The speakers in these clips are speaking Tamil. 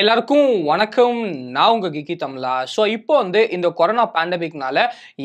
எல்லாருக்கும் வணக்கம் நான் உங்கள் கிக்கி தமிழா ஸோ இப்போ வந்து இந்த கொரோனா பேண்டமிக்னால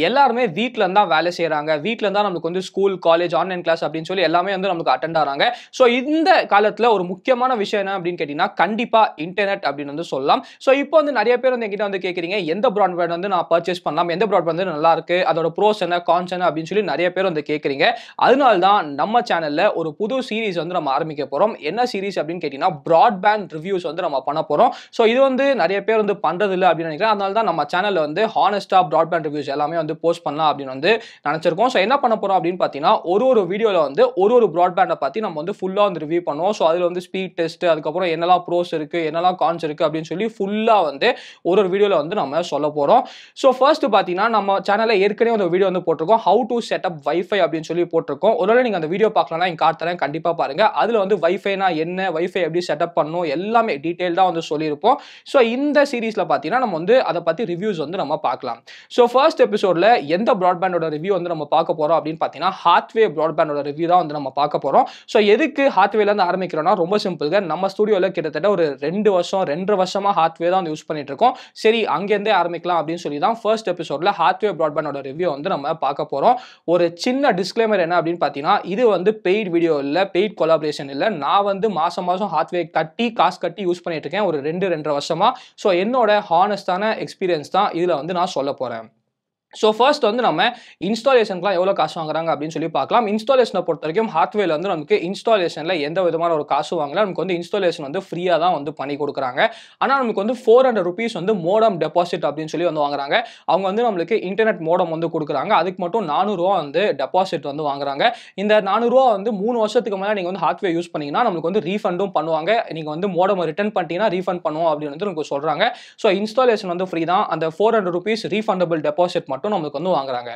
எல்லாருமே வீட்டில் தான் வேலை செய்கிறாங்க வீட்டில் தான் நமக்கு வந்து ஸ்கூல் காலேஜ் ஆன்லைன் கிளாஸ் அப்படின்னு சொல்லி எல்லாமே வந்து நமக்கு அட்டன் ஆகிறாங்க ஸோ இந்த காலத்தில் ஒரு முக்கியமான விஷயம் என்ன அப்படின்னு கேட்டிங்கன்னா கண்டிப்பாக இன்டர்நெட் அப்படின்னு வந்து சொல்லலாம் ஸோ இப்போ வந்து நிறைய பேர் வந்து எங்கிட்ட வந்து கேட்குறீங்க எந்த ப்ராட்பேண்ட் வந்து நான் பர்ச்சேஸ் பண்ணலாம் எந்த ப்ராட்பேண்ட் வந்து நல்லா இருக்குது அதோட ப்ரோஸ் என்ன கான்ஸ் என்ன அப்படின்னு சொல்லி நிறைய பேர் வந்து கேட்குறீங்க அதனால தான் நம்ம சேனலில் ஒரு புது சீரிஸ் வந்து நம்ம ஆரம்பிக்க போகிறோம் என்ன சீரிஸ் அப்படின்னு கேட்டிங்கன்னா ப்ராட்பேண்ட் ரிவ்யூஸ் வந்து நம்ம பண்ண போகிறோம் போகிறோம் ஸோ இது வந்து நிறைய பேர் வந்து பண்ணுறதில்ல அப்படின்னு நினைக்கிறேன் அதனால தான் நம்ம சேனலில் வந்து ஹானஸ்டாக ப்ராட்பேண்ட் ரிவ்யூஸ் எல்லாமே வந்து போஸ்ட் பண்ணலாம் அப்படின்னு வந்து நினச்சிருக்கோம் ஸோ என்ன பண்ண போகிறோம் அப்படின்னு பார்த்தீங்கன்னா ஒரு ஒரு வீடியோவில் வந்து ஒரு ஒரு ப்ராட்பேண்டை பற்றி நம்ம வந்து ஃபுல்லாக வந்து ரிவ்யூ பண்ணுவோம் ஸோ அதில் வந்து ஸ்பீட் டெஸ்ட் அதுக்கப்புறம் என்னெல்லாம் ப்ரோஸ் இருக்குது என்னெல்லாம் கான்ஸ் இருக்குது அப்படின்னு சொல்லி ஃபுல்லாக வந்து ஒரு ஒரு வீடியோவில் வந்து நம்ம சொல்ல போகிறோம் ஸோ ஃபர்ஸ்ட் பார்த்தீங்கன்னா நம்ம சேனலில் ஏற்கனவே ஒரு வீடியோ வந்து போட்டிருக்கோம் ஹவு டு செட்டப் வைஃபை அப்படின்னு சொல்லி போட்டிருக்கோம் ஒருவேளை நீங்கள் அந்த வீடியோ பார்க்கலன்னா எங்கள் காட்டுறேன் கண்டிப்பாக பாருங்கள் அதில் வந்து வைஃபைனா என்ன வைஃபை எப்படி செட்டப் பண்ணும் எல்லாமே டீட்டெயில் தான் வந்து சொல்லியிருப்போம் ஸோ இந்த சீரீஸில் பார்த்தீங்கன்னா நம்ம வந்து அதை பற்றி ரிவ்யூஸ் வந்து நம்ம பார்க்கலாம் ஸோ ஃபர்ஸ்ட் எபிசோடில் எந்த ப்ராட்பேண்டோட ரிவ்யூ வந்து நம்ம பார்க்க போகிறோம் அப்படின்னு பார்த்தீங்கன்னா ஹாத்வே ப்ராட்பேண்டோட ரிவ்யூ தான் வந்து நம்ம பார்க்க போகிறோம் ஸோ எதுக்கு ஹாத்வேலேருந்து ஆரம்பிக்கிறோன்னா ரொம்ப சிம்பிள்ங்க நம்ம ஸ்டுடியோவில் கிட்டத்தட்ட ஒரு ரெண்டு வருஷம் ரெண்டு வருஷமாக ஹாத்வே தான் வந்து யூஸ் பண்ணிட்டு இருக்கோம் சரி அங்கேருந்தே ஆரம்பிக்கலாம் அப்படின்னு சொல்லி தான் ஃபர்ஸ்ட் எபிசோடில் ஹாத்வே ப்ராட்பேண்டோட ரிவ்யூ வந்து நம்ம பார்க்க போகிறோம் ஒரு சின்ன டிஸ்க்ளைமர் என்ன அப்படின்னு பார்த்தீங்கன்னா இது வந்து பெய்ட் வீடியோ இல்லை பெய்ட் கொலாபரேஷன் இல்லை நான் வந்து மாதம் மாதம் ஹாத்வே கட்டி காசு கட்டி யூஸ் பண்ணிட்டு இருக்கேன் ஒரு ரெண்டு ரெண்டரை வருஷமாக ஸோ என்னோட ஹானஸ்டான எக்ஸ்பீரியன்ஸ் தான் இதில் வந்து நான் சொல்ல போகிறேன் ஸோ ஃபர்ஸ்ட் வந்து நம்ம இன்ஸ்டாலேஷனுக்குலாம் எவ்வளோ காசு வாங்குறாங்க அப்படின்னு சொல்லி பார்க்கலாம் இன்ஸ்டாலேஷனை பொறுத்த வரைக்கும் ஹார்ட்வேர் வந்து நமக்கு இன்ஸ்டாலேஷனில் எந்த விதமான ஒரு காசு வாங்கல நமக்கு வந்து இன்ஸ்டாலேஷன் வந்து ஃப்ரீயாக தான் வந்து பண்ணி கொடுக்குறாங்க ஆனால் நமக்கு வந்து ஃபோர் ஹண்ட்ரட் ருபீஸ் வந்து மோடம் டெபாசிட் அப்படின்னு சொல்லி வந்து வாங்குறாங்க அவங்க வந்து நம்மளுக்கு இன்டர்நெட் மோடம் வந்து கொடுக்குறாங்க அதுக்கு மட்டும் நானூறுரூவா வந்து டெபாசிட் வந்து வாங்குறாங்க இந்த நானூறுரூவா வந்து மூணு வருஷத்துக்கு மேலே நீங்கள் வந்து ஹார்ட்வேர் யூஸ் பண்ணிங்கன்னா நம்மளுக்கு வந்து ரீஃபண்டும் பண்ணுவாங்க நீங்கள் வந்து மோடம் ரிட்டர்ன் பண்ணிட்டீங்கன்னா ரீஃபண்ட் பண்ணுவோம் அப்படின்னு வந்து நமக்கு சொல்கிறாங்க ஸோ இன்ஸ்டாலேஷன் வந்து ஃப்ரீ தான் அந்த four hundred rupees refundable deposit மட்டும் மட்டும் நம்மளுக்கு வந்து வாங்குறாங்க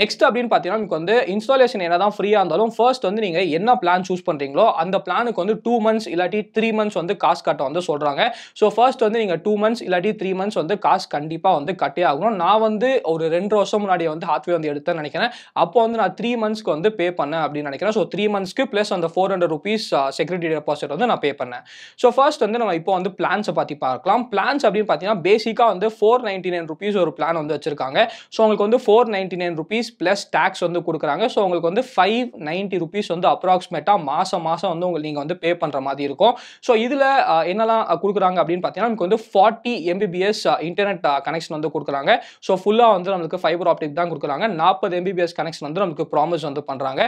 நெக்ஸ்ட் அப்படின்னு பார்த்தீங்கன்னா நமக்கு வந்து இன்ஸ்டாலேஷன் என்ன தான் ஃப்ரீயாக இருந்தாலும் ஃபர்ஸ்ட் வந்து நீங்கள் என்ன பிளான் சூஸ் பண்ணுறீங்களோ அந்த பிளானுக்கு வந்து டூ மந்த்ஸ் இல்லாட்டி த்ரீ மந்த்ஸ் வந்து காசு கட்ட வந்து சொல்கிறாங்க ஸோ ஃபர்ஸ்ட் வந்து நீங்கள் டூ மந்த்ஸ் இல்லாட்டி த்ரீ மந்த்ஸ் வந்து காசு கண்டிப்பாக வந்து கட்டே ஆகணும் நான் வந்து ஒரு ரெண்டு வருஷம் முன்னாடி வந்து ஹாத்வே வந்து எடுத்தேன்னு நினைக்கிறேன் அப்போ வந்து நான் த்ரீ மந்த்ஸ்க்கு வந்து பே பண்ணேன் அப்படின்னு நினைக்கிறேன் ஸோ த்ரீ மந்த்ஸ்க்கு ப்ளஸ் அந்த four hundred rupees security deposit வந்து நான் பே பண்ணேன் ஸோ ஃபர்ஸ்ட் வந்து நம்ம இப்போ வந்து பிளான்ஸை பார்த்து பார்க்கலாம் பிளான்ஸ் அப்படின்னு பார்த்தீங்கன்னா பேசிக்காக வந்து ஃபோர் நைன்டி நைன் ருபீஸ் ஒரு பிளான் வந்து வச்சிருக்காங்க ஸோ உங்களுக்கு வந்து four ninety nine rupees plus tax வந்து கொடுக்குறாங்க ஸோ உங்களுக்கு வந்து ஃபைவ் நைன்ட்டி ருபீஸ் வந்து அப்ராக்சிமேட்டாக மாதம் மாதம் வந்து உங்களுக்கு நீங்கள் வந்து பே பண்ணுற மாதிரி இருக்கும் ஸோ இதில் என்னெல்லாம் கொடுக்குறாங்க அப்படின்னு பார்த்தீங்கன்னா நமக்கு வந்து ஃபார்ட்டி எம்பிபிஎஸ் இன்டர்நெட் கனெக்ஷன் வந்து கொடுக்குறாங்க ஸோ ஃபுல்லாக வந்து நம்மளுக்கு ஃபைபர் ஆப்டிக் தான் கொடுக்குறாங்க நாற்பது எம்பிபிஎஸ் கனெக்ஷன் வந்து நமக்கு ப்ராமிஸ் வந்து பண்ணுறாங்க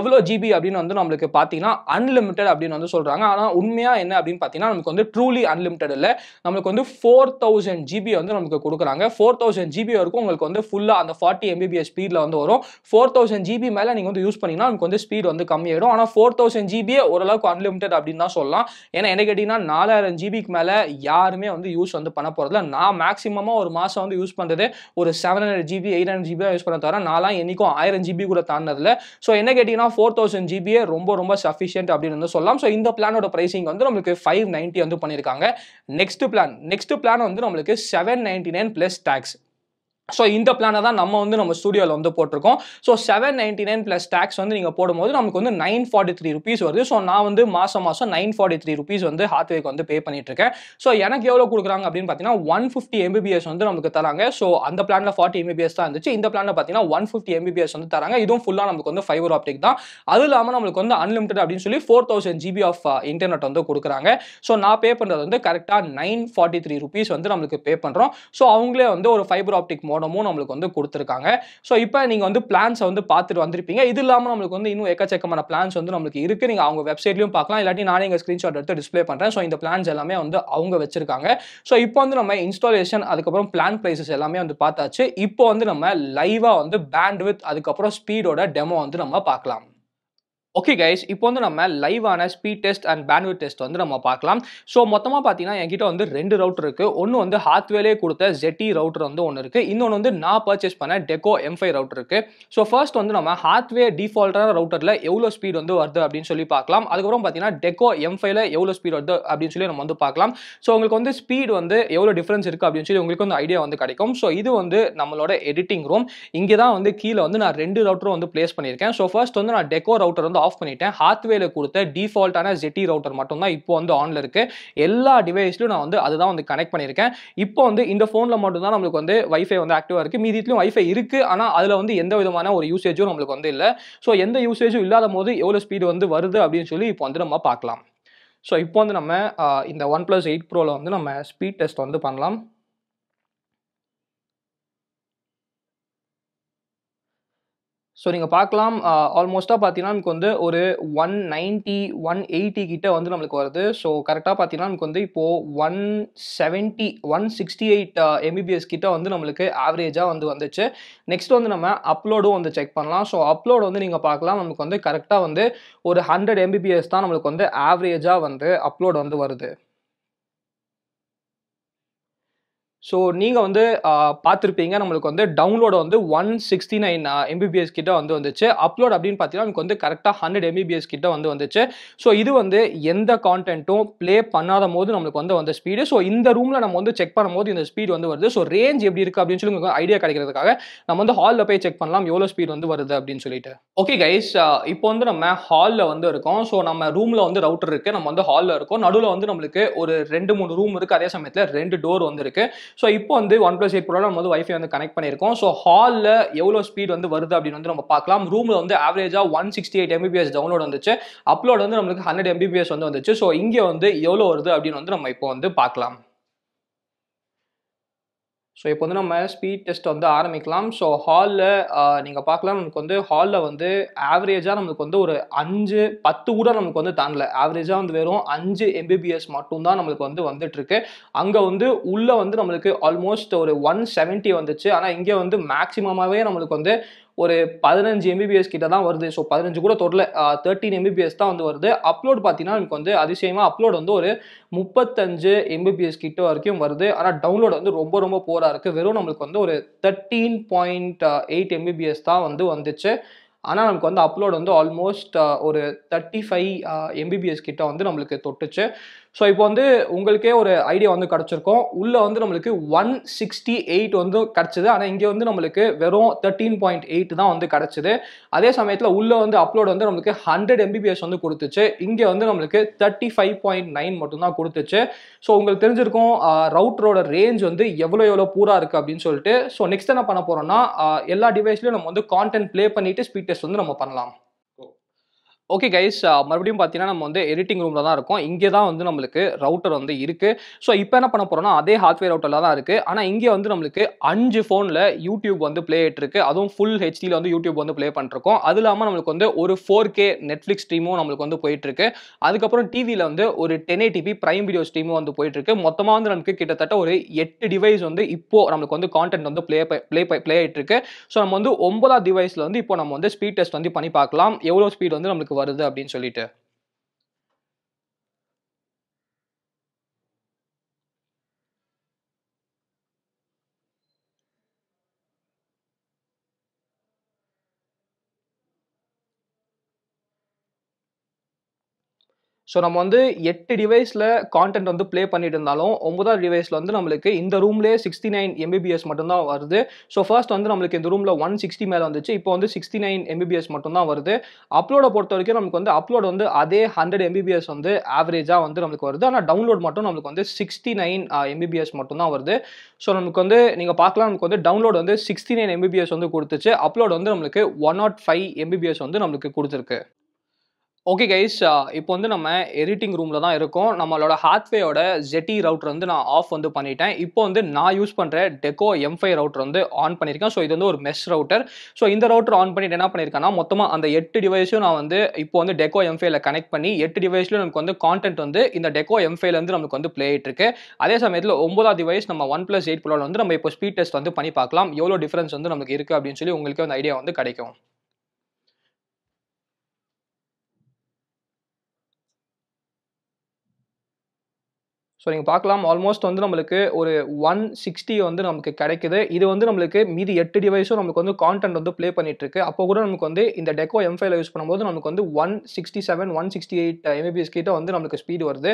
எவ்வளோ ஜிபி அப்படின்னு வந்து நம்மளுக்கு பார்த்தீங்கன்னா அன்லிமிட்டெட் அப்படின்னு வந்து சொல்கிறாங்க ஆனால் உண்மையாக என்ன அப்படின்னு பார்த்தீங்கன்னா நமக்கு வந்து ட்ரூலி அன்லிமிட்டெட் இல்லை நம்மளுக்கு வந்து ஃபோர் தௌசண்ட் ஜிபி வந்து நமக்கு கொடுக்குறாங்க ஃபோர் தௌசண்ட் ஜிபி வரைக்கும் உங்களுக்கு வந்து ஃபுல் ஃபுல்லாக அந்த ஃபார்ட்டி எம்பிபிஎஸ் ஸ்பீடில் வந்து வரும் ஃபோர் தௌசண்ட் ஜிபி மேலே நீங்கள் வந்து யூஸ் பண்ணிங்கன்னா உங்களுக்கு வந்து ஸ்பீட் வந்து கம்மியாயிடும் ஆனால் ஃபோர் தௌசண்ட் ஜிபியே ஓரளவுக்கு அன்லிமிட்டட் அப்படின்னு தான் சொல்லலாம் ஏன்னா என்ன கேட்டிங்கன்னா நாலாயிரம் ஜிபிக்கு மேலே யாருமே வந்து யூஸ் வந்து பண்ண போகிறதில்ல நான் மேக்ஸிமமாக ஒரு மாதம் வந்து யூஸ் பண்ணுறது ஒரு seven hundred GB eight hundred GB use பண்ண தவிர நான்லாம் என்றைக்கும் ஆயிரம் ஜிபி கூட தாண்டதில்ல ஸோ என்ன கேட்டிங்கன்னா ஃபோர் தௌசண்ட் ஜிபியே ரொம்ப ரொம்ப சஃபிஷியன்ட் அப்படின்னு வந்து சொல்லலாம் ஸோ இந்த பிளானோட ப்ரைஸிங் வந்து நம்மளுக்கு ஃபைவ் நைன்ட்டி வந்து பண்ணியிருக்காங்க நெக்ஸ்ட் பிளான் நெக்ஸ்ட் பிளான் வந்து நம்மளுக்கு seven ninety nine plus tax so இந்த பிளானை தான் நம்ம வந்து நம்ம ஸ்டூடியோவில் வந்து போட்டிருக்கோம் so seven ninety nine plus tax வந்து நீங்கள் போடும்போது நமக்கு வந்து நைன் ஃபார்ட்டி த்ரீ ருபீஸ் வருது ஸோ நான் வந்து மாதம் மாதம் நைன் ஃபார்ட்டி த்ரீ ருபீஸ் வந்து ஹாத்வேக்கு வந்து பே பண்ணிட்டுருக்கேன் ஸோ எனக்கு எவ்வளோ கொடுக்குறாங்க அப்படின்னு பார்த்தீங்கன்னா ஒன் ஃபிஃப்டி எம்பிபிஎஸ் வந்து நமக்கு தராங்க ஸோ அந்த பிளானில் ஃபார்ட்டி எம்பிபிஎஸ் தான் இருந்துச்சு இந்த பிளானில் பார்த்தீங்கன்னா ஒன் ஃபிஃப்டி எம்பிபிஎஸ் வந்து தராங்க இதுவும் ஃபுல்லாக நமக்கு வந்து ஃபைபர் ஆப்டிக் தான் அது இல்லாமல் நம்மளுக்கு வந்து அன்லிமிட்டட் அப்படின்னு சொல்லி four thousand GB of internet வந்து கொடுக்குறாங்க ஸோ நான் பே பண்ணுறது வந்து கரெக்டாக நைன் ஃபார்ட்டி த்ரீ ருபீஸ் வந்து நம்மளுக்கு பே பண்ணுறோம் ஸோ அவங்களே வந்து ஒரு ஃபைபர் ஆப்டிக் மோட் கவனமும் நம்மளுக்கு வந்து கொடுத்துருக்காங்க ஸோ இப்போ நீங்கள் வந்து பிளான்ஸை வந்து பார்த்துட்டு வந்திருப்பீங்க இது இல்லாமல் நம்மளுக்கு வந்து இன்னும் எக்கச்சக்கமான பிளான்ஸ் வந்து நம்மளுக்கு இருக்குது நீங்கள் அவங்க வெப்சைட்லையும் பார்க்கலாம் இல்லாட்டி நானே எங்கள் ஸ்க்ரீன்ஷாட் எடுத்து டிஸ்பிளே பண்ணுறேன் ஸோ இந்த பிளான்ஸ் எல்லாமே வந்து அவங்க வச்சிருக்காங்க ஸோ இப்போ வந்து நம்ம இன்ஸ்டாலேஷன் அதுக்கப்புறம் பிளான் ப்ரைஸஸ் எல்லாமே வந்து பார்த்தாச்சு இப்போ வந்து நம்ம லைவாக வந்து பேண்ட் வித் அதுக்கப்புறம் ஸ்பீடோட டெமோ வந்து நம்ம பார்க்கலாம் ஓகே கைஸ் இப்போ வந்து நம்ம லைவான speed test and bandwidth test வந்து நம்ம பார்க்கலாம் ஸோ மொத்தமாக பார்த்தீங்கன்னா என்கிட்ட வந்து ரெண்டு ரவுட்டர் இருக்குது ஒன்று வந்து ஹாத்வேலே கொடுத்த ஜெட்டி ரவுட்டர் வந்து ஒன்று இருக்குது இன்னொன்று வந்து நான் பர்ச்சேஸ் பண்ண டெக்கோ எம் ஃபைவ் ரவுட்டர் இருக்குது ஸோ ஃபர்ஸ்ட் வந்து நம்ம ஹாத்வே டிஃபால்ட்டான ரவுட்டரில் எவ்வளோ ஸ்பீட் வந்து வருது அப்படின்னு சொல்லி பார்க்கலாம் அதுக்கப்புறம் பார்த்தீங்கன்னா டெக்கோ எம் ஃபைவ்ல எவ்வளோ ஸ்பீட் வருது அப்படின்னு சொல்லி நம்ம வந்து பார்க்கலாம் ஸோ உங்களுக்கு வந்து ஸ்பீட் வந்து எவ்வளோ டிஃப்ரென்ஸ் இருக்குது அப்படின்னு சொல்லி உங்களுக்கு வந்து ஐடியா வந்து கிடைக்கும் ஸோ இது வந்து நம்மளோட எடிட்டிங் ரூம் இங்கே தான் வந்து கீழே வந்து நான் ரெண்டு ரவுட்டரும் வந்து பிளேஸ் பண்ணியிருக்கேன் ஸோ ஃபர்ஸ்ட் வந்து நான் டெக்கோ ரவுட்டர் வந்து ஆஃப் பண்ணிட்டேன் ஹாத்வேல கொடுத்த டிஃபால்ட்டான ஜெட்டி ரவுட்டர் மட்டும் தான் இப்போ வந்து ஆனில் இருக்கு எல்லா டிவைஸ்லையும் நான் வந்து அதுதான் வந்து கனெக்ட் பண்ணியிருக்கேன் இப்போ வந்து இந்த ஃபோனில் மட்டும்தான் நம்மளுக்கு வந்து வைஃபை வந்து ஆக்டிவாக இருக்குது மீதியிலும் வைஃபை இருக்குது ஆனால் அதில் வந்து எந்த விதமான ஒரு யூசேஜும் நம்மளுக்கு வந்து இல்லை ஸோ எந்த யூசேஜும் இல்லாத போது எவ்வளோ ஸ்பீடு வந்து வருது அப்படின்னு சொல்லி இப்போ வந்து நம்ம பார்க்கலாம் ஸோ இப்போ வந்து நம்ம இந்த ஒன் ப்ளஸ் எயிட் ப்ரோவில் வந்து நம்ம ஸ்பீட் டெஸ்ட் வந்து பண்ணலாம் ஸோ நீங்கள் பார்க்கலாம் ஆல்மோஸ்ட்டாக பார்த்தீங்கன்னா நமக்கு வந்து ஒரு ஒன் நைன்ட்டி ஒன் எயிட்டி கிட்டே வந்து நம்மளுக்கு வருது ஸோ கரெக்டாக பார்த்தீங்கன்னா நமக்கு வந்து இப்போது one seventy one sixty eight Mbps கிட்ட வந்து நம்மளுக்கு ஆவரேஜாக வந்து வந்துச்சு நெக்ஸ்ட் வந்து நம்ம அப்லோடும் வந்து செக் பண்ணலாம் ஸோ அப்லோடு வந்து நீங்கள் பார்க்கலாம் நமக்கு வந்து கரெக்டாக வந்து ஒரு ஹண்ட்ரட் எம்பிபிஎஸ் தான் நம்மளுக்கு வந்து ஆவரேஜாக வந்து அப்லோட் வந்து வருது ஸோ நீங்கள் வந்து பார்த்துருப்பீங்க நம்மளுக்கு வந்து டவுன்லோடு வந்து ஒன் சிக்ஸ்டி நைன் எம்பிபிஎஸ் கிட்ட வந்து வந்துச்சு அப்லோட் அப்படின்னு பார்த்தீங்கன்னா நமக்கு வந்து கரெக்டாக ஹண்ட்ரட் எம்பிபிஎஸ் கிட்ட வந்து வந்துச்சு ஸோ இது வந்து எந்த கான்டென்ட்டும் ப்ளே பண்ணாத போது நம்மளுக்கு வந்து வந்த ஸ்பீடு ஸோ இந்த ரூமில் நம்ம வந்து செக் பண்ணும்போது இந்த ஸ்பீடு வந்து வருது ஸோ ரேஞ்ச் எப்படி இருக்குது அப்படின்னு சொல்லி உங்களுக்கு ஐடியா கிடைக்கிறதுக்காக நம்ம வந்து ஹாலில் போய் செக் பண்ணலாம் எவ்வளோ ஸ்பீட் வந்து வருது அப்படின்னு சொல்லிட்டு ஓகே கைஸ் இப்போ வந்து நம்ம ஹாலில் வந்து இருக்கோம் ஸோ நம்ம ரூமில் வந்து ரவுட்டர் இருக்குது நம்ம வந்து ஹாலில் இருக்கோம் நடுவில் வந்து நம்மளுக்கு ஒரு ரெண்டு மூணு ரூம் இருக்குது அதே சமயத்தில் ரெண்டு டோர் வந்து இருக்குது ஸோ இப்போ வந்து ஒன் ப்ளஸ் எயிட் ப்ரோவில் நம்ம வந்து ஒய்ஃபை வந்து கனெக்ட் பண்ணியிருக்கோம் ஸோ ஹாலில் எவ்வளோ ஸ்பீட் வந்து வருது அப்படின்னு வந்து நம்ம பார்க்கலாம் ரூமில் வந்து ஆவரேஜாக one sixty eight Mbps download வந்துச்சு அப்லோட் வந்து நம்மளுக்கு ஹண்ட்ரட் எம்பிபிஎஸ் வந்து வந்துச்சு ஸோ இங்கே வந்து எவ்வளோ வருது அப்படின்னு வந்து நம்ம இப்போ வந்து பார்க்கலாம் ஸோ இப்போ வந்து நம்ம ஸ்பீட் டெஸ்ட் வந்து ஆரம்பிக்கலாம் ஸோ ஹாலில் நீங்கள் பார்க்கலாம் நமக்கு வந்து ஹாலில் வந்து ஆவரேஜாக நமக்கு வந்து ஒரு அஞ்சு பத்து கூட நமக்கு வந்து தாண்டல ஆவரேஜாக வந்து வெறும் அஞ்சு எம்பிபிஎஸ் மட்டும்தான் நம்மளுக்கு வந்து வந்துட்டுருக்கு அங்கே வந்து உள்ளே வந்து நம்மளுக்கு ஆல்மோஸ்ட் ஒரு ஒன் செவன்ட்டி வந்துச்சு ஆனால் இங்கே வந்து மேக்ஸிமமாகவே நம்மளுக்கு வந்து ஒரு பதினஞ்சு எம்பிபிஎஸ் கிட்ட தான் வருது ஸோ பதினஞ்சு கூட தொடல தேர்ட்டின் எம்பிபிஎஸ் தான் வந்து வருது அப்லோட் பார்த்தீங்கன்னா நமக்கு வந்து அதிசயமாக அப்லோட் வந்து ஒரு முப்பத்தஞ்சு எம்பிபிஎஸ் கிட்ட வரைக்கும் வருது ஆனால் டவுன்லோட் வந்து ரொம்ப ரொம்ப போராக இருக்குது வெறும் நம்மளுக்கு வந்து ஒரு தேர்ட்டீன் பாயிண்ட் எயிட் எம்பிபிஎஸ் தான் வந்து வந்துச்சு ஆனால் நமக்கு வந்து அப்லோட் வந்து ஆல்மோஸ்ட் ஒரு தேர்ட்டி ஃபைவ் எம்பிபிஎஸ் கிட்ட வந்து நம்மளுக்கு தொட்டுச்சு ஸோ இப்போ வந்து உங்களுக்கே ஒரு ஐடியா வந்து கிடச்சிருக்கோம் உள்ளே வந்து நம்மளுக்கு ஒன் சிக்ஸ்டி எயிட் வந்து கிடச்சிது ஆனால் இங்கே வந்து நம்மளுக்கு வெறும் தேர்ட்டீன் பாயிண்ட் எயிட் தான் வந்து கிடச்சிது அதே சமயத்தில் உள்ளே வந்து அப்லோட் வந்து நம்மளுக்கு ஹண்ட்ரட் எம்பிபிஎஸ் வந்து கொடுத்துச்சு இங்கே வந்து நம்மளுக்கு தேர்ட்டி ஃபைவ் பாயிண்ட் நைன் மட்டும்தான் கொடுத்துச்சு ஸோ உங்களுக்கு தெரிஞ்சிருக்கும் ரவுட்டரோட ரேஞ்ச் வந்து எவ்வளோ எவ்வளோ பூரா இருக்குது அப்படின்னு சொல்லிட்டு ஸோ நெக்ஸ்ட் என்ன பண்ண போகிறோம்னா எல்லா டிவைஸ்லையும் நம்ம வந்து கான்டென்ட் ப்ளே பண்ணிவிட்டு ஸ்பீட் டெஸ்ட் வந்து நம்ம பண்ணலாம் ஓகே கைஸ் மறுபடியும் பார்த்தீங்கன்னா நம்ம வந்து எடிட்டிங் ரூமில் தான் இருக்கோம் இங்கே தான் வந்து நம்மளுக்கு ரவுட்டர் வந்து இருக்குது ஸோ இப்போ என்ன பண்ண போகிறோன்னா அதே ஹார்ட்வேர் ரவுட்டரில் தான் இருக்குது ஆனால் இங்கே வந்து நம்மளுக்கு அஞ்சு ஃபோனில் யூடியூப் வந்து ப்ளே ஆகிட்டுருக்கு அதுவும் ஃபுல் ஹெச்டியில் வந்து யூடியூப் வந்து ப்ளே பண்ணிருக்கோம் அது இல்லாமல் நம்மளுக்கு வந்து ஒரு ஃபோர் கே நெட்ஃப்ளிக்ஸ் ஸ்ட்ரீமும் நம்மளுக்கு வந்து போயிட்டுருக்கு அதுக்கப்புறம் டிவியில் வந்து ஒரு டென் ஏடிபி ப்ரைம் வீடியோ ஸ்ட்ரீமும் வந்து போயிட்டுருக்கு மொத்தமாக வந்து நமக்கு கிட்டத்தட்ட ஒரு எட்டு டிவைஸ் வந்து இப்போது நம்மளுக்கு வந்து கான்டென்ட் வந்து ப்ளே ப்ளே ப்ளே ஆகிட்டுருக்கு ஸோ நம்ம வந்து ஒன்பதாவது டிவைஸில் வந்து இப்போ நம்ம வந்து ஸ்பீட் டெஸ்ட் வந்து பண்ணி பார்க்கலாம் எவ்வளோ ஸ்பீட் வந்து நம்மளுக்கு வருது அப்படின்னு சொல்லிட்டு ஸோ நம்ம வந்து எட்டு டிவைஸில் கான்டென்ட் வந்து ப்ளே பண்ணிட்டு இருந்தாலும் ஒன்பதாவது டிவைஸில் வந்து நம்மளுக்கு இந்த ரூம்லேயே சிக்ஸ்டி நைன் எம்பிபிஎஸ் மட்டும்தான் வருது ஸோ ஃபர்ஸ்ட் வந்து நம்மளுக்கு இந்த ரூமில் ஒன் சிக்ஸ்டி மேலே வந்துச்சு இப்போ வந்து சிக்ஸ்டி நைன் எம்பிபிஎஸ் மட்டும்தான் வருது அப்லோடை பொறுத்த வரைக்கும் நமக்கு வந்து அப்லோட் வந்து அதே ஹண்ட்ரட் எம்பிபிஎஸ் வந்து ஆவரேஜாக வந்து நம்மளுக்கு வருது ஆனால் டவுன்லோட் மட்டும் நம்மளுக்கு வந்து சிக்ஸ்டி நைன் எம்பிபிஎஸ் மட்டும்தான் வருது ஸோ நமக்கு வந்து நீங்கள் பார்க்கலாம் நமக்கு வந்து டவுன்லோட் வந்து சிக்ஸ்டி நைன் எம்பிபிஎஸ் வந்து கொடுத்துச்சு அப்லோட் வந்து நம்மளுக்கு ஒன் நாட் ஃபைவ் எம்பிபிஎஸ் வந்து நம்மளுக்கு கொடுத்துருக்கு ஓகே கைஸ் uh, இப்போ வந்து நம்ம எடிட்டிங் ரூமில் தான் இருக்கோம் நம்மளோட ஹாத்வேயோட ஜெட்டி ரவுட்டர் வந்து நான் ஆஃப் வந்து பண்ணிட்டேன் இப்போ வந்து நான் யூஸ் பண்ணுற டெக்கோ எம் ஃபைவ் ரவுட்டர் வந்து ஆன் பண்ணியிருக்கேன் ஸோ இது வந்து ஒரு மெஸ் ரவுட்டர் ஸோ இந்த ரவுட்டர் ஆன் பண்ணிட்டு என்ன பண்ணியிருக்கேன்னா மொத்தமாக அந்த எட்டு டிவைஸும் நான் வந்து இப்போ வந்து டெக்கோ எம் ஃபைவ்ல கனெக்ட் பண்ணி எட்டு டிவைஸ்லையும் நமக்கு வந்து கான்டென்ட் வந்து இந்த டெக்கோ எம் ஃபைவ்லேருந்து நமக்கு வந்து பிளே ஆகிட்டு இருக்கு அதே சமயத்தில் ஒன்பதாவது டிவைஸ் நம்ம ஒன் ப்ளஸ் எயிட் ப்ளோவில் வந்து நம்ம இப்போ ஸ்பீட் டெஸ்ட் வந்து பண்ணி பார்க்கலாம் எவ்வளோ டிஃப்ரென்ஸ் வந்து நமக்கு இருக்குது அப்படின்னு சொல்லி உங்களுக்கு வந்து ஐடியா வந்து கிடைக்கும் ஸோ நீங்கள் பார்க்கலாம் ஆல்மோஸ்ட் வந்து நம்மளுக்கு ஒரு ஒன் சிக்ஸ்டி வந்து நமக்கு கிடைக்குது இது வந்து நம்மளுக்கு மீதி எட்டு டிவைஸும் நமக்கு வந்து கான்டென்ட் வந்து ப்ளே பண்ணிட்டு இருக்கு அப்போ கூட நமக்கு வந்து இந்த டெக்கோ எம் ஃபைவ்ல யூஸ் பண்ணும்போது நமக்கு வந்து one sixty seven one sixty eight Mbps கிட்ட வந்து நமக்கு ஸ்பீடு வருது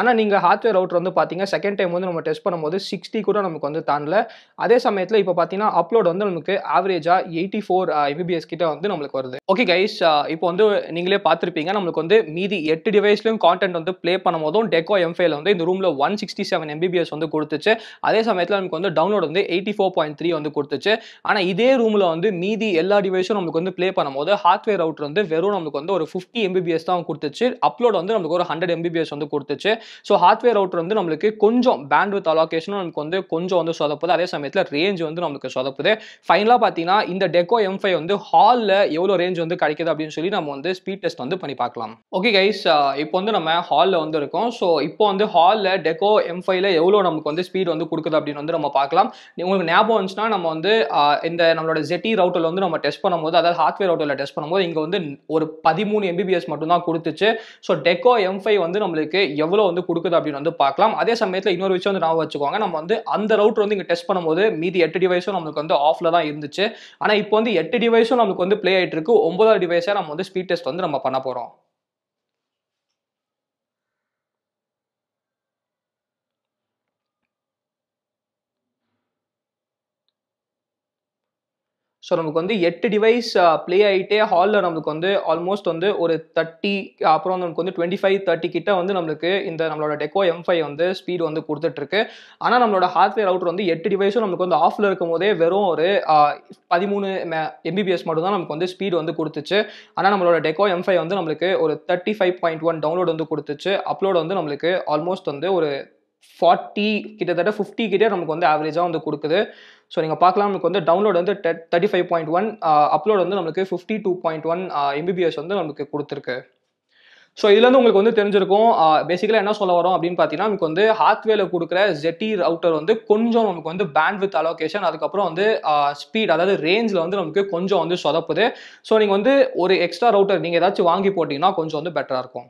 ஆனால் நீங்கள் ஹார்ட்வேர் ரவுட்டர் வந்து பார்த்தீங்கன்னா செகண்ட் டைம் வந்து நம்ம டெஸ்ட் பண்ணும்போது சிக்ஸ்டி கூட நமக்கு வந்து தாண்டல அதே சமயத்தில் இப்போ பார்த்தீங்கன்னா அப்லோட் வந்து நமக்கு ஆவரேஜாக எயிட்டி ஃபோர் எம்பிபிஎஸ் கிட்ட வந்து நம்மளுக்கு வருது ஓகே கைஸ் இப்போ வந்து நீங்களே பார்த்துருப்பீங்க நம்மளுக்கு வந்து மீதி எட்டு டிவைஸ்லையும் கான்டென்ட் வந்து ப்ளே பண்ணும்போதும் டெக்கோ எம் ஃபைவ்ல வந்து இந்த ரூமில் யூடியூப்ல ஒன் சிக்ஸ்டி செவன் எம்பிபிஎஸ் வந்து கொடுத்துச்சு அதே சமயத்தில் நமக்கு வந்து டவுன்லோட் வந்து எயிட்டி ஃபோர் பாயிண்ட் த்ரீ வந்து கொடுத்துச்சு ஆனால் இதே ரூமில் வந்து மீதி எல்லா டிவைஸும் நமக்கு வந்து ப்ளே பண்ணும்போது ஹார்ட்வேர் ரவுட்டர் வந்து வெறும் நமக்கு வந்து ஒரு ஃபிஃப்டி எம்பிபிஎஸ் தான் கொடுத்துச்சு அப்லோட் வந்து நமக்கு ஒரு ஹண்ட்ரட் எம்பிபிஎஸ் வந்து கொடுத்துச்சு ஸோ ஹார்ட்வேர் ரவுட்டர் வந்து நம்மளுக்கு கொஞ்சம் பேண்ட் வித் அலோகேஷனும் நமக்கு வந்து கொஞ்சம் வந்து சொதப்புது அதே சமயத்தில் ரேஞ்ச் வந்து நமக்கு சொதப்புது ஃபைனலாக பார்த்தீங்கன்னா இந்த டெக்கோ எம் ஃபைவ் வந்து ஹாலில் எவ்வளோ ரேஞ்ச் வந்து கிடைக்குது அப்படின்னு சொல்லி நம்ம வந்து ஸ்பீட் டெஸ்ட் வந்து பண்ணி பார்க்கலாம் ஓகே கைஸ் இப்போ வந்து நம்ம ஹாலில் வந்து இருக்கோம் ஸோ இப்போ வந்து ஹாலில் டெக்கோ எம் ஃபைவ்ல எவ்வளோ நமக்கு வந்து ஸ்பீட் வந்து கொடுக்குது அப்படின்னு வந்து நம்ம பார்க்கலாம் உங்களுக்கு ஞாபகம் வந்துச்சுன்னா நம்ம வந்து இந்த நம்மளோட ஜெட்டி ரவுட்டரில் e வந்து நம்ம டெஸ்ட் பண்ணும்போது அதாவது ஹார்ட்வேர் ரவுட்டரில் டெஸ்ட் பண்ணும்போது இங்கே வந்து ஒரு பதிமூணு எம்பிபிஎஸ் மட்டும்தான் கொடுத்துச்சு ஸோ டெக்கோ எம் ஃபைவ் வந்து நம்மளுக்கு எவ்வளோ வந்து கொடுக்குது அப்படின்னு வந்து பார்க்கலாம் அதே சமயத்தில் இன்னொரு விஷயம் வந்து ஞாபகம் வச்சுக்கோங்க நம்ம வந்து அந்த ரவுட்டர் வந்து இங்கே டெஸ்ட் பண்ணும்போது மீதி எட்டு டிவைஸும் நம்மளுக்கு வந்து ஆஃப்ல தான் இருந்துச்சு ஆனால் இப்போ வந்து எட்டு டிவைஸும் நம்மளுக்கு வந்து பிளே ஆகிட்டு இருக்கு ஒன்பதாவது டிவைஸாக நம்ம வந்து ஸ்பீட் டெஸ்ட் வந்து நம்ம பண்ண போகிறோம் ஸோ நமக்கு வந்து எட்டு டிவைஸ் ப்ளே ஆகிட்டே ஹாலில் நமக்கு வந்து ஆல்மோஸ்ட் வந்து ஒரு தேர்ட்டி அப்புறம் நமக்கு வந்து டுவெண்ட்டி ஃபைவ் தேர்ட்டி கிட்டே வந்து நம்மளுக்கு இந்த நம்மளோட டெக்கோ எம் ஃபைவ் வந்து ஸ்பீடு வந்து கொடுத்துட்ருக்கு ஆனால் நம்மளோட ஹார்ட்வேர் அவுட்ரு வந்து எட்டு டிவைஸும் நமக்கு வந்து ஆஃபில் இருக்கும் போதே வெறும் ஒரு பதிமூணு எம்பிபிஎஸ் மட்டும் தான் நமக்கு வந்து ஸ்பீடு வந்து கொடுத்துச்சு ஆனால் நம்மளோட டெக்கோ எம் ஃபைவ் வந்து நம்மளுக்கு ஒரு thirty five point one download வந்து கொடுத்துச்சு அப்லோட் வந்து நம்மளுக்கு ஆல்மோஸ்ட் வந்து ஒரு ஃபார்ட்டி கிட்டத்தட்ட ஃபிஃப்டி கிட்டே நமக்கு வந்து ஆவரேஜாக வந்து கொடுக்குது ஸோ நீங்கள் பார்க்கலாம் நமக்கு வந்து டவுன்லோட் வந்து thirty five point one upload வந்து நம்மளுக்கு fifty two point one Mbps வந்து நமக்கு கொடுத்துருக்கு ஸோ இதுலேருந்து உங்களுக்கு வந்து தெரிஞ்சிருக்கும் பேசிக்கலாக என்ன சொல்ல வரோம் அப்படின்னு பார்த்தீங்கன்னா நமக்கு வந்து ஹாத்வேல கொடுக்குற ஜெட்டி ரவுட்டர் வந்து கொஞ்சம் நமக்கு வந்து பேண்ட் வித் அலோகேஷன் அதுக்கப்புறம் வந்து ஸ்பீட் அதாவது ரேஞ்சில் வந்து நமக்கு கொஞ்சம் வந்து சொதப்புது ஸோ நீங்கள் வந்து ஒரு எக்ஸ்ட்ரா ரவுட்டர் நீங்கள் ஏதாச்சும் வாங்கி போட்டிங்கன்னா கொஞ்சம் வந்து பெட்டராக இருக்கும்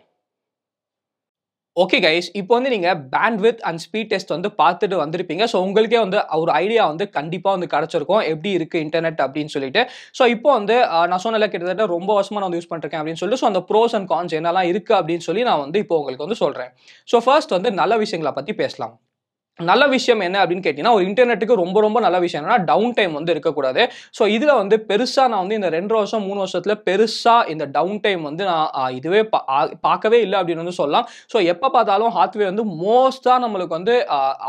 ஓகே கைஸ் இப்போ வந்து நீங்கள் பேண்ட்வித் அண்ட் ஸ்பீட் டெஸ்ட் வந்து பார்த்துட்டு வந்திருப்பீங்க ஸோ உங்களுக்கே வந்து ஒரு ஐடியா வந்து கண்டிப்பாக வந்து கிடச்சிருக்கும் எப்படி இருக்குது இன்டர்நெட் அப்படின்னு சொல்லிட்டு ஸோ இப்போ வந்து நான் சொன்னல கிட்டத்தட்ட ரொம்ப வருஷமாக நான் வந்து யூஸ் பண்ணிருக்கேன் அப்படின்னு சொல்லிட்டு ஸோ அந்த ப்ரோஸ் அண்ட் கான்ஸ் என்னெல்லாம் இருக்குது அப்படின்னு சொல்லி நான் வந்து இப்போ உங்களுக்கு வந்து சொல்கிறேன் ஸோ ஃபர்ஸ்ட் வந்து நல்ல விஷயங்களை பற்றி பேசலாம் நல்ல விஷயம் என்ன அப்படின்னு கேட்டிங்கன்னா ஒரு இன்டர்நெட்டுக்கு ரொம்ப ரொம்ப நல்ல விஷயம் என்னன்னா டவுன் டைம் வந்து இருக்கக்கூடாது ஸோ இதில் வந்து பெருசாக நான் வந்து இந்த ரெண்டு வருஷம் மூணு வருஷத்தில் பெருசாக இந்த டவுன் டைம் வந்து நான் இதுவே பார்க்கவே இல்லை அப்படின்னு வந்து சொல்லலாம் ஸோ எப்போ பார்த்தாலும் ஹாத்வே வந்து மோஸ்ட்டாக நம்மளுக்கு வந்து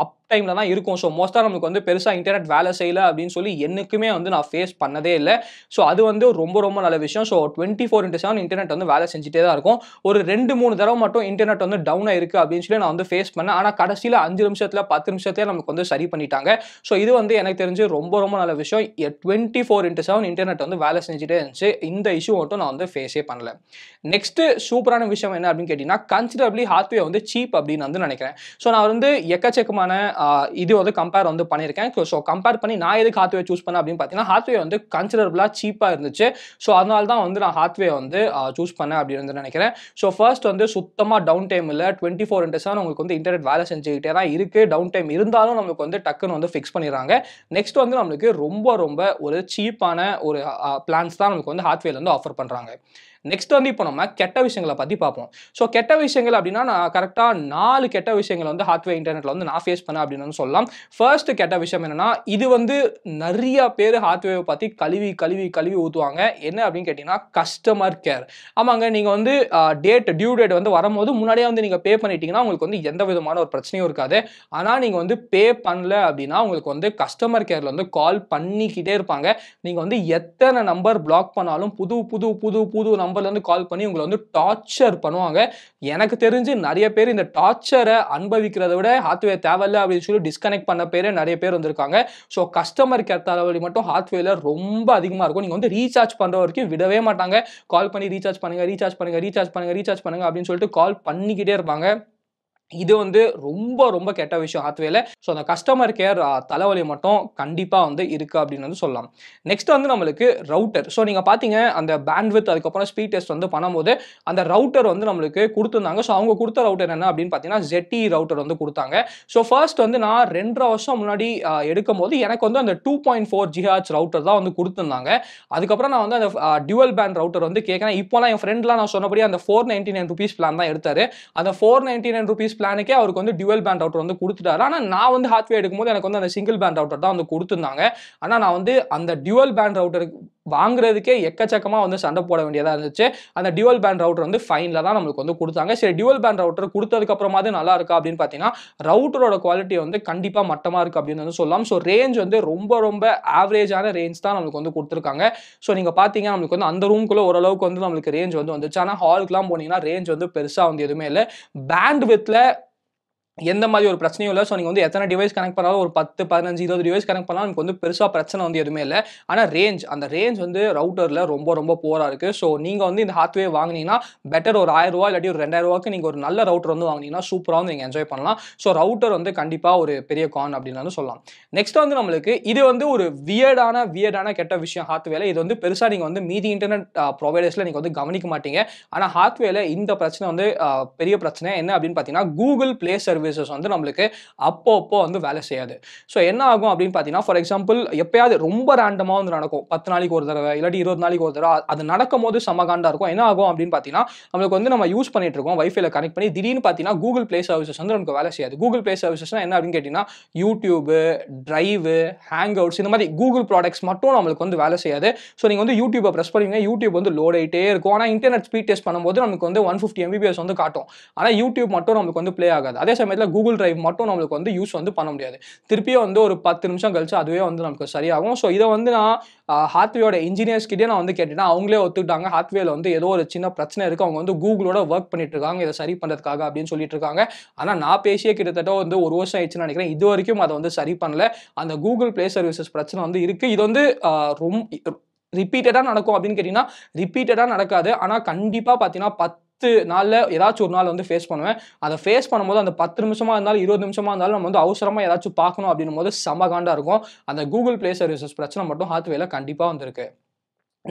அப் டைமில் தான் இருக்கும் ஸோ மோஸ்ட்டாக நம்மளுக்கு வந்து பெருசாக இன்டர்நெட் வேலை செய்யலை அப்படின்னு சொல்லி என்னைக்குமே வந்து நான் ஃபேஸ் பண்ணதே இல்லை ஸோ அது வந்து ரொம்ப ரொம்ப நல்ல விஷயம் so twenty four into seven internet வந்து வேலை செஞ்சுட்டே தான் இருக்கும் ஒரு ரெண்டு மூணு தடவை மட்டும் இன்டர்நெட் வந்து டவுன் ஆயிருக்கு அப்படின்னு சொல்லி நான் வந்து ஃபேஸ் பண்ணேன் ஆனால் கடைசியில் அஞ்சு நிமிஷத்தில் பத்து நிமிஷத்தே நமக்கு வந்து சரி பண்ணிட்டாங்க ஸோ இது வந்து எனக்கு தெரிஞ்சு ரொம்ப ரொம்ப நல்ல விஷயம் twenty four into seven internet வந்து வேலை செஞ்சுட்டே இருந்துச்சு இந்த இஷ்யூ மட்டும் நான் வந்து ஃபேஸே பண்ணல நெக்ஸ்ட் சூப்பரான விஷயம் என்ன அப்படின்னு கேட்டிங்கன்னா கன்சிடரபிளி ஹார்ட்வேர் வந்து சீப் அப்படின்னு வந்து நினைக்கிறேன் ஸோ நான் வந்து எக்கச்சக்கமான இது வந்து கம்பேர் வந்து பண்ணியிருக்கேன் ஸோ கம்பேர் பண்ணி நான் எதுக்கு ஹாத்வே சூஸ் பண்ணேன் அப்படின்னு பார்த்தீங்கன்னா ஹாத்வே வந்து கன்சிடரபுளாக சீப்பாக இருந்துச்சு ஸோ அதனால தான் வந்து நான் ஹாத்வே வந்து சூஸ் பண்ணேன் அப்படின்னு வந்து நினைக்கிறேன் ஸோ ஃபர்ஸ்ட் வந்து சுத்தமாக டவுன் டைம் இல்லை டுவெண்ட்டி ஃபோர் இன்ட்ரெஸ் செவன் உங்களுக்கு வந்து இன்டர்நெட் வேலை செஞ்சுக்கிட்டே தான் இருக்குது டவுன் டைம் இருந்தாலும் நமக்கு வந்து டக்குன்னு வந்து ஃபிக்ஸ் பண்ணிடுறாங்க நெக்ஸ்ட் வந்து நம்மளுக்கு ரொம்ப ரொம்ப ஒரு சீப்பான ஒரு பிளான்ஸ் தான் நமக்கு வந்து ஹாத்வேல வந்து ஆஃபர் பண்ணுறாங்க நெக்ஸ்ட் வந்து இப்போ நம்ம கெட்ட விஷயங்களை பற்றி பார்ப்போம் ஸோ கெட்ட விஷயங்கள் அப்படின்னா நான் கரெக்டாக நாலு கெட்ட விஷயங்களை வந்து ஹார்ட்வே இன்டர்நெட்டில் வந்து நான் ஃபேஸ் பண்ணேன் அப்படின்னு சொல்லலாம் ஃபர்ஸ்ட் கெட்ட விஷயம் என்னென்னா இது வந்து நிறைய பேர் ஹார்ட்வேவை பற்றி கழுவி கழுவி கழுவி ஊற்றுவாங்க என்ன அப்படின்னு கேட்டிங்கன்னா கஸ்டமர் கேர் ஆமாங்க நீங்கள் வந்து டேட் டியூ டேட் வந்து வரும்போது முன்னாடியே வந்து நீங்கள் பே பண்ணிட்டீங்கன்னா உங்களுக்கு வந்து எந்த விதமான ஒரு பிரச்சனையும் இருக்காது ஆனால் நீங்கள் வந்து பே பண்ணல அப்படின்னா உங்களுக்கு வந்து கஸ்டமர் கேரில் வந்து கால் பண்ணிக்கிட்டே இருப்பாங்க நீங்கள் வந்து எத்தனை நம்பர் பிளாக் பண்ணாலும் புது புது புது புது நம்பர் நம்பர்லேருந்து கால் பண்ணி உங்களை வந்து டார்ச்சர் பண்ணுவாங்க எனக்கு தெரிஞ்சு நிறைய பேர் இந்த டார்ச்சரை அனுபவிக்கிறத விட ஹாத்வே தேவையில்ல அப்படின்னு சொல்லி டிஸ்கனெக்ட் பண்ண பேரே நிறைய பேர் வந்திருக்காங்க ஸோ கஸ்டமர் கேர் தலைவலி மட்டும் ஹாத்வேல ரொம்ப அதிகமாக இருக்கும் நீங்கள் வந்து ரீசார்ஜ் பண்ணுற வரைக்கும் விடவே மாட்டாங்க கால் பண்ணி ரீசார்ஜ் பண்ணுங்கள் ரீசார்ஜ் பண்ணுங்கள் ரீசார்ஜ் பண்ணுங்கள் ரீசார்ஜ் பண்ணுங்கள் அப்படின்னு சொல்லிட்டு கால் பண்ணிக்கிட்டே இருப்பாங்க இது வந்து ரொம்ப ரொம்ப கெட்ட விஷயம் ஹாத்வேல ஸோ அந்த கஸ்டமர் கேர் தலைவலி மட்டும் கண்டிப்பாக வந்து இருக்குது அப்படின்னு வந்து சொல்லலாம் நெக்ஸ்ட் வந்து நம்மளுக்கு ரவுட்டர் ஸோ நீங்கள் பார்த்தீங்க அந்த பேண்ட்வித் அதுக்கப்புறம் ஸ்பீட் டெஸ்ட் வந்து பண்ணும்போது அந்த ரவுட்டர் வந்து நம்மளுக்கு கொடுத்துருந்தாங்க ஸோ அவங்க கொடுத்த ரவுட்டர் என்ன அப்படின்னு பார்த்தீங்கன்னா ஜெட்டி ரவுட்டர் வந்து கொடுத்தாங்க ஸோ ஃபர்ஸ்ட் வந்து நான் ரெண்டரை வருஷம் முன்னாடி எடுக்கும் போது எனக்கு வந்து அந்த two point four GHz router தான் வந்து கொடுத்துருந்தாங்க அதுக்கப்புறம் நான் வந்து அந்த டியூவல் பேண்ட் ரவுட்டர் வந்து கேட்கறேன் இப்போலாம் என் ஃப்ரெண்ட்லாம் நான் சொன்னபடி அந்த four ninety nine rupees plan தான் எடுத்தார் அந்த ஃபோர் நைன்டி நைன் ருபீஸ் பிளானுக்கே அவருக்கு வந்து டியூவல் பேண்ட் அவுட்டர் வந்து கொடுத்துட்டாரு ஆனால் நான் வந்து ஹாத்வே எடுக்கும்போது எனக்கு வந்து அந்த சிங்கிள் பேண்ட் அவுட்டர் தான் வந்து கொடுத்துருந்தாங்க ஆனால் நான் வந்து அந்த டியூவல் பேண்ட் அவுட்டருக்கு வாங்குறதுக்கே எக்கச்சக்கமாக வந்து சண்டை போட வேண்டியதாக இருந்துச்சு அந்த டியூவல் பேண்ட் ரவுட்டர் வந்து ஃபைனில் தான் நம்மளுக்கு வந்து கொடுத்தாங்க சரி டியூவல் பேண்ட் ரவுட்டர் கொடுத்ததுக்கப்புறமா தான் நல்லா இருக்கா அப்படின்னு பார்த்தீங்கன்னா ரவுட்டரோட குவாலிட்டி வந்து கண்டிப்பாக மட்டமாக இருக்குது அப்படின்னு வந்து சொல்லலாம் ஸோ ரேஞ்ச் வந்து ரொம்ப ரொம்ப ஆவரேஜான ரேஞ்ச் தான் நம்மளுக்கு வந்து கொடுத்துருக்காங்க ஸோ நீங்கள் பார்த்தீங்கன்னா நம்மளுக்கு வந்து அந்த ரூம்குள்ளே ஓரளவுக்கு வந்து நம்மளுக்கு ரேஞ்ச் வந்து வந்துச்சு ஆனால் ஹாலுக்குலாம் போனீங்கன்னா ரேஞ்ச் வந்து பெருசாக வந்து எதுவுமே இல்லை பேண்ட் வித்தில் எந்த மாதிரி ஒரு பிரச்சனையும் இல்லை ஸோ நீங்கள் வந்து எத்தனை டிவைஸ் கனெக்ட் பண்ணாலும் ஒரு பத்து பதினஞ்சு இருபது டிவைஸ் கனெக்ட் பண்ணாலும் நமக்கு வந்து பெருசாக பிரச்சனை வந்து எதுவுமே இல்லை ஆனால் ரேஞ்ச் அந்த ரேஞ்ச் வந்து ரவுட்டரில் ரொம்ப ரொம்ப போராக இருக்குது ஸோ நீங்கள் வந்து இந்த ஹாத்வே வாங்கினீங்கன்னா பெட்டர் ஒரு ஆயிரம் ரூபா இல்லாட்டி ஒரு ரெண்டாயிரம் நீங்கள் ஒரு நல்ல ரவுட்டர் வந்து வாங்கினீங்கன்னா சூப்பராக வந்து நீங்கள் என்ஜாய் பண்ணலாம் ஸோ ரவுட்டர் வந்து கண்டிப்பாக ஒரு பெரிய கான் அப்படின்னு சொல்லலாம் நெக்ஸ்ட் வந்து நம்மளுக்கு இது வந்து ஒரு வியர்டான வியர்டான கெட்ட விஷயம் ஹாத்வேல இது வந்து பெருசாக நீங்கள் வந்து மீதி இன்டர்நெட் ப்ரொவைடர்ஸில் நீங்கள் வந்து கவனிக்க மாட்டீங்க ஆனால் ஹாத்வேல இந்த பிரச்சனை வந்து பெரிய பிரச்சனை என்ன அப்படின்னு பார்த்தீங்கன்னா கூகுள் பிளே சர்வீஸ் சர்வீசஸ் வந்து நம்மளுக்கு அப்போ அப்போ வந்து வேலை செய்யாது ஸோ என்ன ஆகும் அப்படின்னு பார்த்தீங்கன்னா ஃபார் எக்ஸாம்பிள் எப்பயாவது ரொம்ப ரேண்டமாக வந்து நடக்கும் பத்து நாளைக்கு ஒரு தடவை இல்லாட்டி இருபது நாளைக்கு ஒரு தடவை அது நடக்கும் போது சமகாண்டாக இருக்கும் என்ன ஆகும் அப்படின்னு பார்த்தீங்கன்னா நம்மளுக்கு வந்து நம்ம யூஸ் பண்ணிட்டு இருக்கோம் வைஃபைல கனெக்ட் பண்ணி திடீர்னு பார்த்தீங்கன்னா கூகுள் பிளே சர்வீசஸ் வந்து நமக்கு வேலை செய்யாது கூகுள் பிளே சர்வீசஸ்னா என்ன அப்படின்னு கேட்டிங்கன்னா யூடியூப் ட்ரைவு ஹேங் அவுட்ஸ் இந்த மாதிரி கூகுள் ப்ராடக்ட்ஸ் மட்டும் நம்மளுக்கு வந்து வேலை செய்யாது ஸோ நீங்கள் வந்து யூடியூப்பை ப்ரெஸ் பண்ணுவீங்க யூடியூப் வந்து லோட் ஆகிட்டே இருக்கும் ஆனால் இன்டர்நெட் ஸ்பீட் டெஸ்ட் பண்ணும்போது நமக்கு வந்து ஒன் ஃபிஃப்டி எம்பிபிஎஸ் வந்து காட்டும் ஆனால் யூடியூப் மட்டும் நமக்கு வந்து பிளே ஆகாது அதே சமயத்தில் நேரத்தில் கூகுள் டிரைவ் மட்டும் நம்மளுக்கு வந்து யூஸ் வந்து பண்ண முடியாது திருப்பியும் வந்து ஒரு பத்து நிமிஷம் கழிச்சு அதுவே வந்து நமக்கு சரியாகும் ஸோ இதை வந்து நான் ஹாத்வேயோட இன்ஜினியர்ஸ் கிட்டே நான் வந்து கேட்டேன் அவங்களே ஒத்துக்கிட்டாங்க ஹாத்வேல வந்து ஏதோ ஒரு சின்ன பிரச்சனை இருக்குது அவங்க வந்து கூகுளோட ஒர்க் பண்ணிட்டு இருக்காங்க இதை சரி பண்ணுறதுக்காக அப்படின்னு சொல்லிட்டு இருக்காங்க ஆனால் நான் பேசியே கிட்டத்தட்ட வந்து ஒரு வருஷம் ஆயிடுச்சுன்னு நினைக்கிறேன் இது வரைக்கும் அதை வந்து சரி பண்ணல அந்த கூகுள் பிளே சர்வீசஸ் பிரச்சனை வந்து இருக்கு இது வந்து ரொம்ப ரிப்பீட்டடாக நடக்கும் அப்படின்னு கேட்டிங்கன்னா ரிப்பீட்டடாக நடக்காது ஆனால் கண்டிப்பாக பார்த்தீங்கன்னா பத்து பத்து நாளில் ஏதாச்சும் ஒரு நாள் வந்து ஃபேஸ் பண்ணுவேன் அதை ஃபேஸ் பண்ணும்போது அந்த பத்து நிமிஷமாக இருந்தாலும் இருபது நிமிஷமாக இருந்தாலும் நம்ம வந்து அவசரமாக ஏதாச்சும் பார்க்கணும் அப்படின்னும் போது செம காண்டாக இருக்கும் அந்த கூகுள் பிளே சர்வீசஸ் பிரச்சனை மட்டும் ஹாத்வேல கண்டிப்பாக வந்திருக்கு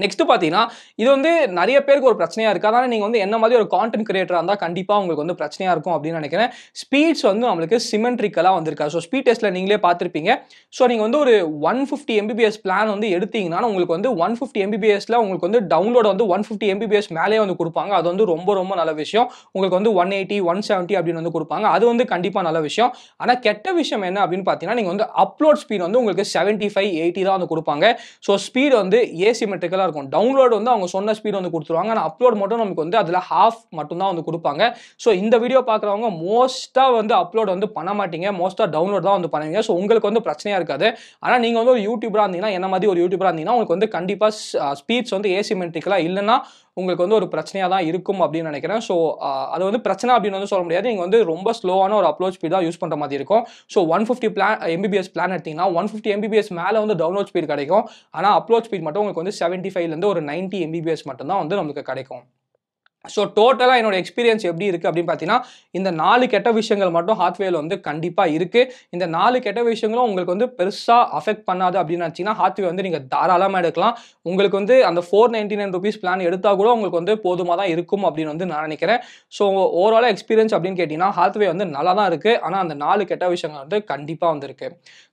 நெக்ஸ்ட் பார்த்தீங்கன்னா இது வந்து நிறைய பேருக்கு ஒரு பிரச்சனையாக இருக்குது அதனால் நீங்கள் வந்து என்ன மாதிரி ஒரு கான்டென்ட் கிரியேட்டர் இருந்தால் கண்டிப்பாக உங்களுக்கு வந்து பிரச்சனையாக இருக்கும் அப்படின்னு நினைக்கிறேன் ஸ்பீட்ஸ் வந்து நம்மளுக்கு சிமெண்ட்ரிக்கலாக வந்திருக்கா ஸோ ஸ்பீட் டெஸ்ட்டில் நீங்களே பார்த்துருப்பீங்க ஸோ நீங்கள் வந்து ஒரு ஒன் ஃபிஃப்டி எம்பிபிஎஸ் பிளான் வந்து எடுத்தீங்கன்னா உங்களுக்கு வந்து ஒன் ஃபிஃப்டி எம்பிபிஎஸில் உங்களுக்கு வந்து டவுன்லோட் வந்து ஒன் ஃபிஃப்டி எம்பிபிஎஸ் மேலே வந்து கொடுப்பாங்க அது வந்து ரொம்ப ரொம்ப நல்ல விஷயம் உங்களுக்கு வந்து ஒன் எயிட்டி ஒன் செவன்ட்டி அப்படின்னு வந்து கொடுப்பாங்க அது வந்து கண்டிப்பாக நல்ல விஷயம் ஆனால் கெட்ட விஷயம் என்ன அப்படின்னு பார்த்தீங்கன்னா நீங்கள் வந்து அப்லோட் ஸ்பீட் வந்து உங்களுக்கு செவன்ட்டி ஃபைவ் எயிட்டி தான் வந்து கொடுப்பாங்க ஸோ ஸ்பீட் வந்து ஏசிமெட்ரிக்கலாக ஸ்பீடாக இருக்கும் டவுன்லோடு வந்து அவங்க சொன்ன ஸ்பீட் வந்து கொடுத்துருவாங்க ஆனால் அப்லோட் மட்டும் நமக்கு வந்து அதில் ஹாஃப் மட்டும்தான் வந்து கொடுப்பாங்க ஸோ இந்த வீடியோ பார்க்குறவங்க மோஸ்ட்டாக வந்து அப்லோட் வந்து பண்ண மாட்டீங்க மோஸ்ட்டாக டவுன்லோட் தான் வந்து பண்ணுவீங்க ஸோ உங்களுக்கு வந்து பிரச்சனையாக இருக்காது ஆனால் நீங்கள் வந்து ஒரு யூடியூபராக இருந்தீங்கன்னா என்ன மாதிரி ஒரு யூடியூபராக இருந்தீங்கன்னா உங்களுக்கு வந்து கண்டிப்பாக ஸ்பீட்ஸ் வந்து ஏசிமெட்ரிக்கலாக இல்லைன்னா உங்களுக்கு வந்து ஒரு பிரச்சனையாக தான் இருக்கும் அப்படின்னு நினைக்கிறேன் ஸோ அது வந்து பிரச்சனை அப்படின்னு வந்து சொல்ல முடியாது நீங்கள் வந்து ரொம்ப ஸ்லோவான ஒரு அப்ரோச் ஸ்பீடாக யூஸ் பண்ணுற மாதிரி இருக்கும் so one fifty plan MBPS plan எடுத்திங்கன்னா ஒன் ஃபிஃப்டி எம்பிபிஎஸ் மேலே வந்து டவுன்லோட் ஸ்பீட் கிடைக்கும் ஆனால் அப்லோட் ஸ்பீட் மட்டும் உங்களுக்கு வந்து செவன்ட்டி ஃபைவ்லேருந்து ஒரு நைன்ட்டி எம்பிபிஎஸ் மட்டும்தான் வந்து நம்மளுக்கு கிடைக்கும் ஸோ டோட்டலாக என்னோட எக்ஸ்பீரியன்ஸ் எப்படி இருக்குது அப்படின்னு பார்த்தீங்கன்னா இந்த நாலு கெட்ட விஷயங்கள் மட்டும் ஹாத்வேல வந்து கண்டிப்பாக இருக்குது இந்த நாலு கெட்ட விஷயங்களும் உங்களுக்கு வந்து பெருசாக அஃபெக்ட் பண்ணாது அப்படின்னு நினச்சிங்கன்னா ஹாத்வே வந்து நீங்கள் தாராளமாக எடுக்கலாம் உங்களுக்கு வந்து அந்த four ninety nine rupees plan எடுத்தால் கூட உங்களுக்கு வந்து போதுமாக தான் இருக்கும் அப்படின்னு வந்து நான் நினைக்கிறேன் ஸோ ஓவராலாக எக்ஸ்பீரியன்ஸ் அப்படின்னு கேட்டிங்கன்னா ஹாத்வே வந்து நல்லா தான் இருக்குது ஆனால் அந்த நாலு கெட்ட விஷயங்கள் வந்து கண்டிப்பாக வந்துருக்கு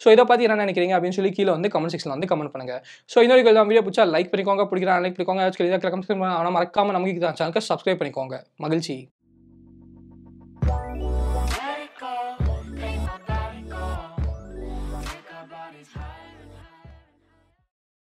ஸோ இதை பற்றி என்ன நினைக்கிறீங்க அப்படின்னு சொல்லி கீழே வந்து கமெண்ட் செக்ஷனில் வந்து கமெண்ட் பண்ணுங்கள் ஸோ இன்னொரு வீடியோ பிடிச்சா லைக் பண்ணிக்கோங்க பிடிக்கிறாங்க லைக் பண்ணிக்கோங்க மறக்காமல் நமக்கு சேனலுக்கு சப்ஸ்கிரைப் சப்ஸ்கிரைப் பண்ணிக்கோங்க மகிழ்ச்சி